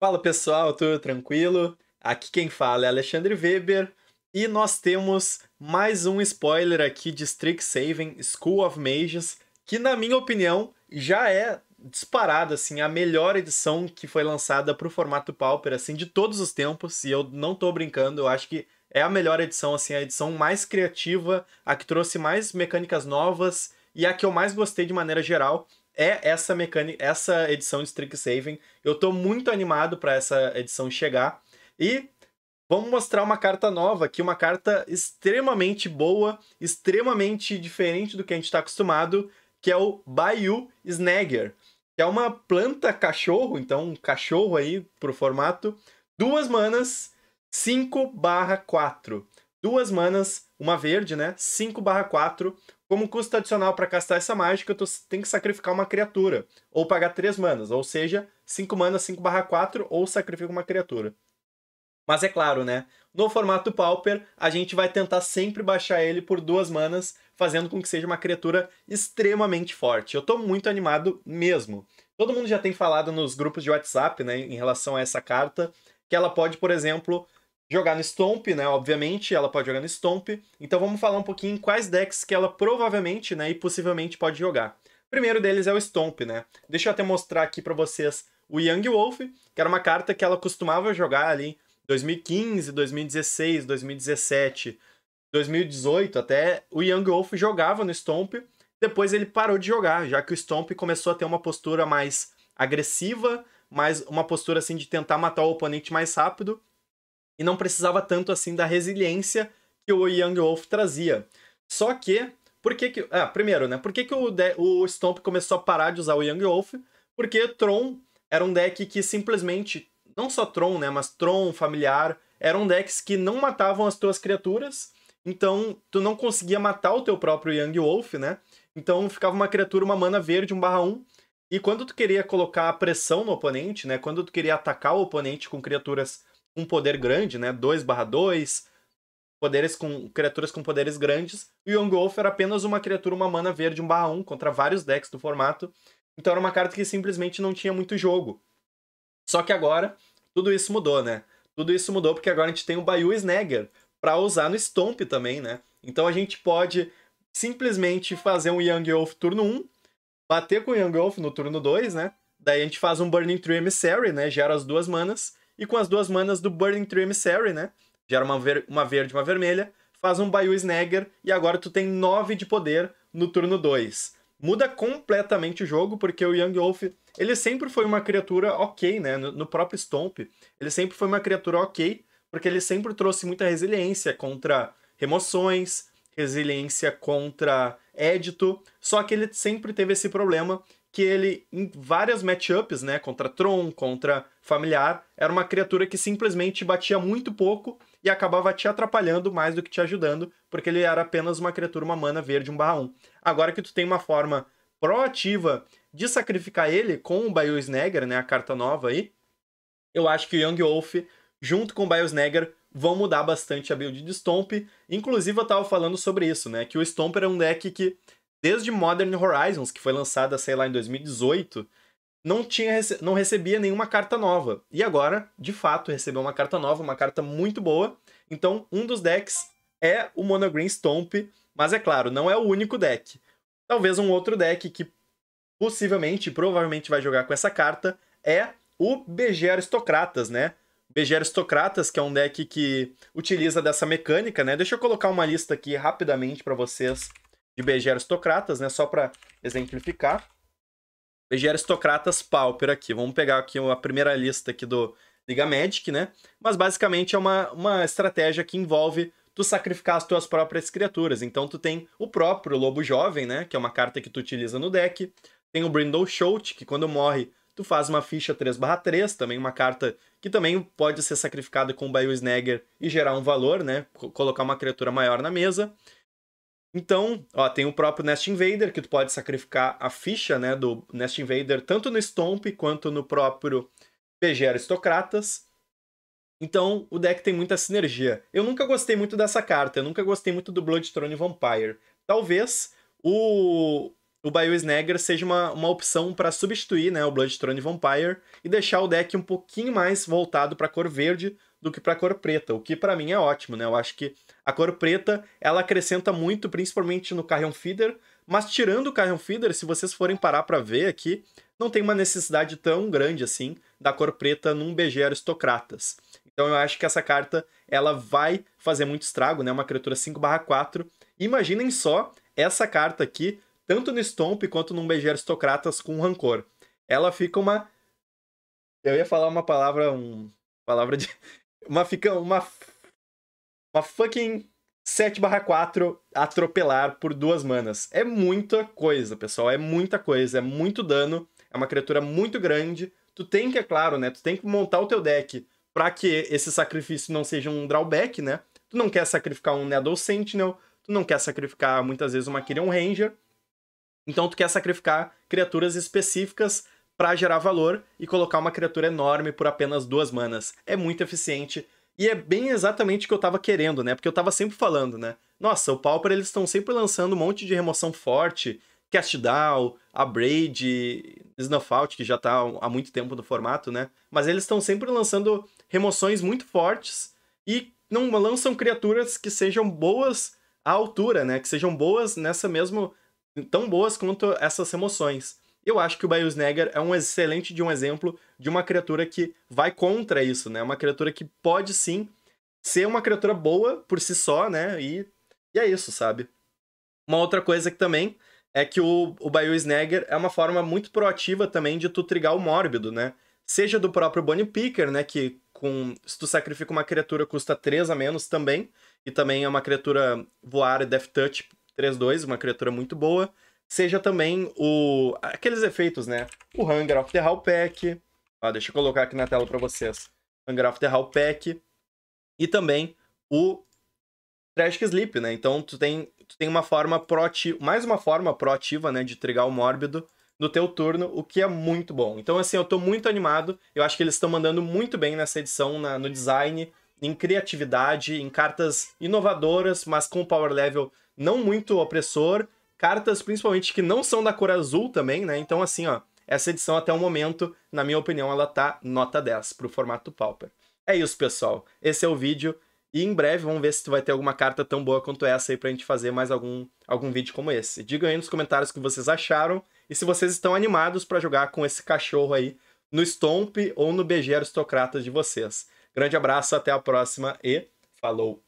Fala pessoal, tudo tranquilo? Aqui quem fala é Alexandre Weber e nós temos mais um spoiler aqui de Strict Saving School of Mages, que na minha opinião já é disparada assim a melhor edição que foi lançada para o formato Pauper assim de todos os tempos, e eu não estou brincando, eu acho que é a melhor edição assim, a edição mais criativa, a que trouxe mais mecânicas novas e a que eu mais gostei de maneira geral é essa mecânica, essa edição de Strict Saving. Eu tô muito animado para essa edição chegar. E vamos mostrar uma carta nova aqui, é uma carta extremamente boa, extremamente diferente do que a gente está acostumado, que é o Bayou Snagger, que é uma planta cachorro, então um cachorro aí pro formato, duas manas, 5/4. Duas manas, uma verde, né? 5/4, como custo adicional para castar essa mágica, tu tem que sacrificar uma criatura, ou pagar 3 manas, ou seja, 5 manas 5 barra 4, ou sacrifica uma criatura. Mas é claro, né? No formato Pauper, a gente vai tentar sempre baixar ele por duas manas, fazendo com que seja uma criatura extremamente forte. Eu tô muito animado mesmo. Todo mundo já tem falado nos grupos de WhatsApp, né, em relação a essa carta, que ela pode, por exemplo, jogar no Stomp, né? Obviamente, ela pode jogar no Stomp. Então vamos falar um pouquinho quais decks que ela provavelmente, né, e possivelmente pode jogar. O primeiro deles é o Stomp, né? Deixa eu até mostrar aqui para vocês o Young Wolf, que era uma carta que ela costumava jogar ali em 2015, 2016, 2017, 2018 até. O Young Wolf jogava no Stomp, depois ele parou de jogar, já que o Stomp começou a ter uma postura mais agressiva, mais uma postura assim de tentar matar o oponente mais rápido e não precisava tanto assim da resiliência que o Young Wolf trazia. Só que, por que que... Ah, primeiro, né? Por que que o, de... o Stomp começou a parar de usar o Young Wolf? Porque Tron era um deck que simplesmente... Não só Tron, né? Mas Tron, Familiar... Eram decks que não matavam as tuas criaturas... Então, tu não conseguia matar o teu próprio Young Wolf, né? Então ficava uma criatura, uma mana verde, 1 barra 1. E quando tu queria colocar pressão no oponente, né? Quando tu queria atacar o oponente com criaturas um poder grande, né? 2 barra 2, poderes com criaturas com poderes grandes. E o Wolf era apenas uma criatura, uma mana verde, 1 barra 1, contra vários decks do formato. Então era uma carta que simplesmente não tinha muito jogo. Só que agora, tudo isso mudou, né? Tudo isso mudou porque agora a gente tem o Bayou Snagger para usar no Stomp também, né? Então a gente pode simplesmente fazer um Young Wolf turno 1, bater com o Young Wolf no turno 2, né? Daí a gente faz um Burning Tree Emissary, né? Gera as duas manas. E com as duas manas do Burning Tree Emissary, né? Gera uma, ver uma verde e uma vermelha. Faz um Bayou Snagger e agora tu tem 9 de poder no turno 2. Muda completamente o jogo, porque o Young Wolf, ele sempre foi uma criatura ok, né? No, no próprio Stomp, ele sempre foi uma criatura ok, porque ele sempre trouxe muita resiliência contra remoções, resiliência contra édito, só que ele sempre teve esse problema que ele, em várias matchups, né, contra Tron, contra Familiar, era uma criatura que simplesmente batia muito pouco e acabava te atrapalhando mais do que te ajudando, porque ele era apenas uma criatura, uma mana verde, um 1. Agora que tu tem uma forma proativa de sacrificar ele com o Biosnagger, né, a carta nova aí, eu acho que o Young Wolf, junto com o Biosnagger, vão mudar bastante a build de Stomp. Inclusive, eu tava falando sobre isso, né? Que o Stomp era um deck que, desde Modern Horizons, que foi lançada, sei lá, em 2018, não, tinha, não recebia nenhuma carta nova. E agora, de fato, recebeu uma carta nova, uma carta muito boa. Então, um dos decks é o Monogreen Stomp, mas é claro, não é o único deck. Talvez um outro deck que possivelmente, provavelmente vai jogar com essa carta é o BG Aristocratas, né? BG Aristocratas, que é um deck que utiliza dessa mecânica, né? Deixa eu colocar uma lista aqui rapidamente para vocês de BG Aristocratas, né? Só para exemplificar. BG Aristocratas Pauper aqui. Vamos pegar aqui a primeira lista aqui do Liga Magic, né? Mas basicamente é uma, uma estratégia que envolve tu sacrificar as tuas próprias criaturas. Então tu tem o próprio Lobo Jovem, né? Que é uma carta que tu utiliza no deck. Tem o Brindle Shout, que quando morre, Tu faz uma ficha 3/3, também uma carta que também pode ser sacrificada com o Bayou Snagger e gerar um valor, né? Colocar uma criatura maior na mesa. Então, ó, tem o próprio Nest Invader, que tu pode sacrificar a ficha né, do Nest Invader tanto no Stomp quanto no próprio PG Aristocratas. Então, o deck tem muita sinergia. Eu nunca gostei muito dessa carta, eu nunca gostei muito do blood throne Vampire. Talvez o, o bayou Snagger seja uma, uma opção para substituir né, o Throne Vampire e deixar o deck um pouquinho mais voltado para a cor verde do que para a cor preta, o que para mim é ótimo, né? Eu acho que a cor preta, ela acrescenta muito, principalmente no Carrion Feeder, mas tirando o Carrion Feeder, se vocês forem parar para ver aqui, não tem uma necessidade tão grande assim da cor preta num BG Aristocratas. Então eu acho que essa carta, ela vai fazer muito estrago, né? Uma criatura 5/4. Imaginem só essa carta aqui tanto no Stomp quanto no Beijar Aristocratas com rancor. Ela fica uma. Eu ia falar uma palavra. Um... Palavra de. Uma fica. Uma. Uma fucking 7/4 atropelar por duas manas. É muita coisa, pessoal. É muita coisa. É muito dano. É uma criatura muito grande. Tu tem que, é claro, né? Tu tem que montar o teu deck para que esse sacrifício não seja um drawback, né? Tu não quer sacrificar um Needle Sentinel. Tu não quer sacrificar, muitas vezes, uma Kirion Ranger então tu quer sacrificar criaturas específicas para gerar valor e colocar uma criatura enorme por apenas duas manas. É muito eficiente e é bem exatamente o que eu tava querendo, né? Porque eu tava sempre falando, né? Nossa, o Pauper eles estão sempre lançando um monte de remoção forte, Cast Down, Snuff Out, que já tá há muito tempo no formato, né? Mas eles estão sempre lançando remoções muito fortes e não lançam criaturas que sejam boas à altura, né? Que sejam boas nessa mesmo tão boas quanto essas emoções. Eu acho que o bayou snagger é um excelente de um exemplo de uma criatura que vai contra isso, né? Uma criatura que pode sim ser uma criatura boa por si só, né? E, e é isso, sabe? Uma outra coisa que também é que o, o snagger é uma forma muito proativa também de tu trigar o mórbido, né? Seja do próprio Bonnie Picker, né? Que com, se tu sacrifica uma criatura custa 3 a menos também, e também é uma criatura voar e Death Touch 3-2, uma criatura muito boa. Seja também o aqueles efeitos, né? O Hunger of the Hall Pack. Ó, deixa eu colocar aqui na tela para vocês. Hunger of the Hall Pack. E também o Tragic Sleep, né? Então tu tem, tu tem uma forma proativa, mais uma forma proativa, né, de trigar o mórbido no teu turno, o que é muito bom. Então assim, eu tô muito animado. Eu acho que eles estão mandando muito bem nessa edição na, no design, em criatividade, em cartas inovadoras, mas com power level não muito opressor. Cartas, principalmente, que não são da cor azul também, né? Então, assim, ó, essa edição até o momento, na minha opinião, ela tá nota 10 pro formato Pauper. É isso, pessoal. Esse é o vídeo. E em breve vamos ver se tu vai ter alguma carta tão boa quanto essa aí pra gente fazer mais algum, algum vídeo como esse. Diga aí nos comentários o que vocês acharam e se vocês estão animados para jogar com esse cachorro aí no Stomp ou no BG Aristocratas de vocês. Grande abraço, até a próxima e falou!